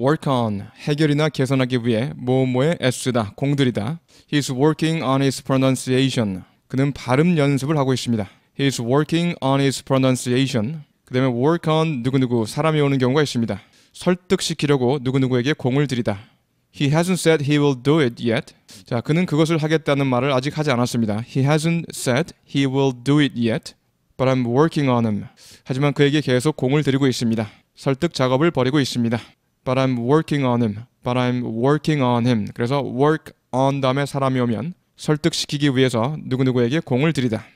work on 해결이나 개선하기 위해 뭐뭐에 애쓰다 공들이다. He's working on his pronunciation. 그는 발음 연습을 하고 있습니다. He's working on his pronunciation. 그다음에 work on 누구누구 사람이 오는 경우가 있습니다. 설득시키려고 누구누구에게 공을 들이다. He hasn't said he will do it yet. 자, 그는 그것을 하겠다는 말을 아직 하지 않았습니다. He hasn't said he will do it yet. But I'm working on him. 하지만 그에게 계속 공을 들이고 있습니다. 설득 작업을 벌이고 있습니다. But I'm working on him. But I'm working on him. 그래서 work on 다음에 사람이 오면 설득시키기 위해서 누구누구에게 공을 들이다.